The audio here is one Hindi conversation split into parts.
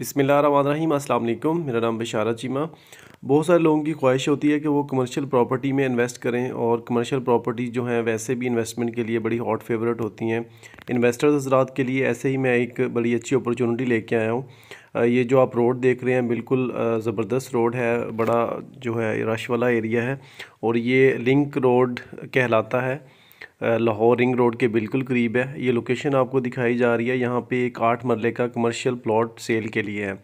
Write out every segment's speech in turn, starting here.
अस्सलाम वालेकुम मेरा नाम बशारा चीमा बहुत सारे लोगों की ख्वाहिश होती है कि वो कमर्शियल प्रॉपर्टी में इन्वेस्ट करें और कमर्शियल प्रॉपर्टी जो हैं वैसे भी इन्वेस्टमेंट के लिए बड़ी हॉट फेवरेट होती हैं इन्वेस्टर्स हजरात के लिए ऐसे ही मैं एक बड़ी अच्छी अपॉर्चुनिटी लेके आया हूँ ये जो आप रोड देख रहे हैं बिल्कुल ज़बरदस्त रोड है बड़ा जो है रश वाला एरिया है और ये लिंक रोड कहलाता है लाहौर रिंग रोड के बिल्कुल करीब है ये लोकेशन आपको दिखाई जा रही है यहाँ पे एक आठ मरले का कमर्शियल प्लॉट सेल के लिए है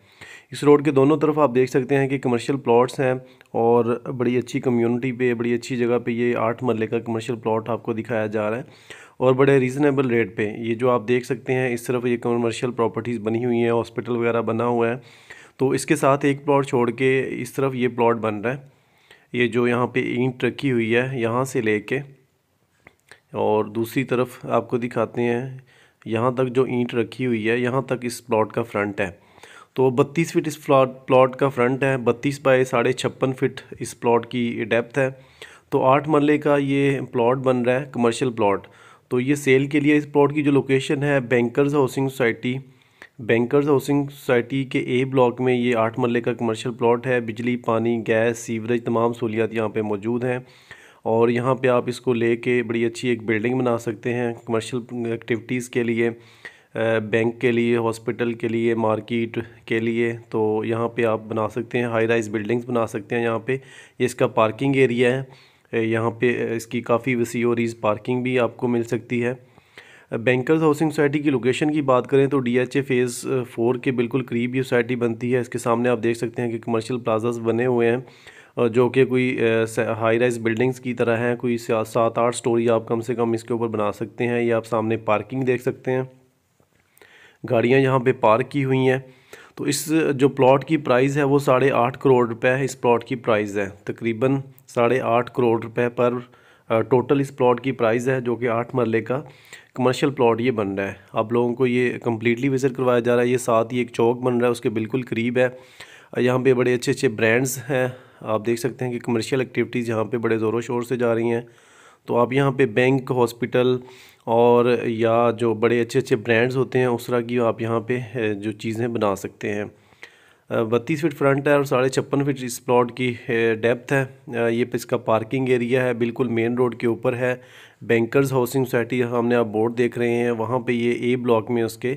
इस रोड के दोनों तरफ आप देख सकते हैं कि कमर्शियल प्लॉट्स हैं और बड़ी अच्छी कम्युनिटी पे बड़ी अच्छी जगह पे ये आठ मरले का कमर्शियल प्लॉट आपको दिखाया जा रहा है और बड़े रीज़नेबल रेट पर ये जो आप देख सकते हैं इस तरफ ये कमर्शियल प्रॉपर्टीज़ बनी हुई हैं हॉस्पिटल वगैरह बना हुआ है तो इसके साथ एक प्लॉट छोड़ के इस तरफ ये प्लॉट बन रहा है ये जो यहाँ पे ईंट रखी हुई है यहाँ से लेके और दूसरी तरफ आपको दिखाते हैं यहाँ तक जो ईंट रखी हुई है यहाँ तक इस प्लॉट का फ्रंट है तो बत्तीस फिट इस प्लॉट प्लॉट का फ्रंट है बत्तीस बाय साढ़े छप्पन फिट इस प्लॉट की डेप्थ है तो आठ मरले का ये प्लॉट बन रहा है कमर्शियल प्लॉट तो ये सेल के लिए इस प्लॉट की जो लोकेशन है bankers housing society bankers housing society के ए ब्लॉक में ये आठ मरले का कमर्शियल प्लॉट है बिजली पानी गैस सीवरेज तमाम सहूलियात यहाँ पर मौजूद हैं और यहाँ पे आप इसको लेके बड़ी अच्छी एक बिल्डिंग बना सकते हैं कमर्शियल एक्टिविटीज़ के लिए बैंक के लिए हॉस्पिटल के लिए मार्केट के लिए तो यहाँ पे आप बना सकते हैं हाई राइज बिल्डिंग्स बना सकते हैं यहाँ पे ये इसका पार्किंग एरिया है यहाँ पे इसकी काफ़ी वसी और इस पार्किंग भी आपको मिल सकती है बैंकर्स हाउसिंग सोसाइटी की लोकेशन की बात करें तो डीएचए फ़ेज़ फ़ोर के बिल्कुल करीब ये सोसाइटी बनती है इसके सामने आप देख सकते हैं कि कमर्शियल प्लाजाज बने हुए हैं जो कि कोई हाई राइज बिल्डिंग्स की तरह हैं कोई सात आठ स्टोरी आप कम से कम इसके ऊपर बना सकते हैं या आप सामने पार्किंग देख सकते हैं गाड़ियाँ यहाँ पे पार्क की हुई हैं तो इस जो प्लॉट की प्राइस है वो साढ़े आठ करोड़ रुपए है इस प्लॉट की प्राइस है तकरीबन साढ़े आठ करोड़ रुपए पर टोटल इस प्लॉट की प्राइस है जो कि आठ मरले का कमर्शियल प्लॉट ये बन रहा है आप लोगों को ये कम्प्लीटली विज़िट करवाया जा रहा है ये साथ ही एक चौक बन रहा है उसके बिल्कुल करीब है यहाँ पे बड़े अच्छे अच्छे ब्रांड्स हैं आप देख सकते हैं कि कमर्शियल एक्टिविटीज़ यहाँ पे बड़े ज़ोरों शोर से जा रही हैं तो आप यहाँ पे बैंक हॉस्पिटल और या जो बड़े अच्छे अच्छे ब्रांड्स होते हैं उस तरह की आप यहाँ पे जो चीज़ें बना सकते हैं बत्तीस फीट फ्रंट है और साढ़े छप्पन फीट इस प्लॉट की डेप्थ है ये इसका पार्किंग एरिया है बिल्कुल मेन रोड के ऊपर है बैंकर्स हाउसिंग सोसाइटी हमने आप बोर्ड देख रहे हैं वहाँ पे ये ए ब्लॉक में उसके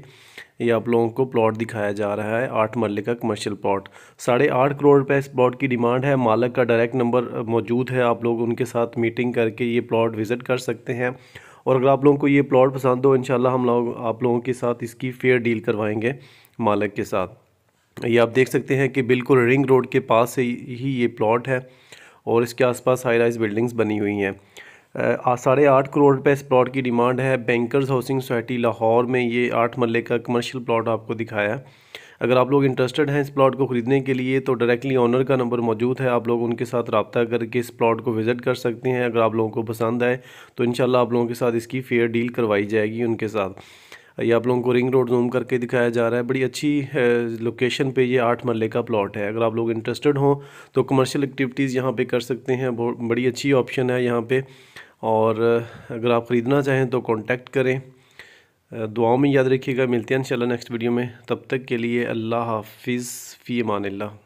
ये आप लोगों को प्लॉट दिखाया जा रहा है आठ मरले का कमर्शियल प्लॉट साढ़े आठ करोड़ रुपये इस प्लॉट की डिमांड है मालक का डायरेक्ट नंबर मौजूद है आप लोग उनके साथ मीटिंग करके ये प्लॉट विज़िट कर सकते हैं और अगर आप लोगों को ये प्लॉट पसंद हो इन हम लोग आप लोगों के साथ इसकी फेयर डील करवाएँगे मालक के साथ ये आप देख सकते हैं कि बिल्कुल रिंग रोड के पास से ही ये प्लॉट है और इसके आसपास हाई राइज बिल्डिंग्स बनी हुई हैं साढ़े आठ करोड़ रुपये इस प्लॉट की डिमांड है बैंकर्स हाउसिंग सोसाइटी लाहौर में ये आठ मरले का कमर्शियल प्लॉट आपको दिखाया अगर आप लोग इंटरेस्टेड हैं इस प्लॉट को ख़रीदने के लिए तो डायरेक्टली ऑनर का नंबर मौजूद है आप लोग उनके साथ रबता करके इस प्लॉट को विज़िट कर सकते हैं अगर आप लोगों को पसंद आए तो इन आप लोगों के साथ इसकी फेयर डील करवाई जाएगी उनके साथ ये आप लोगों को रिंग रोड जूम करके दिखाया जा रहा है बड़ी अच्छी लोकेशन पे ये आठ मरले का प्लॉट है अगर आप लोग इंटरेस्टेड हों तो कमर्शियल एक्टिविटीज़ यहाँ पे कर सकते हैं बड़ी अच्छी ऑप्शन है यहाँ पे और अगर आप ख़रीदना चाहें तो कांटेक्ट करें दुआओं में याद रखिएगा मिलते हैं इंशाल्लाह नेक्स्ट वीडियो में तब तक के लिए अल्लाह हाफिज़ फ़ी अमान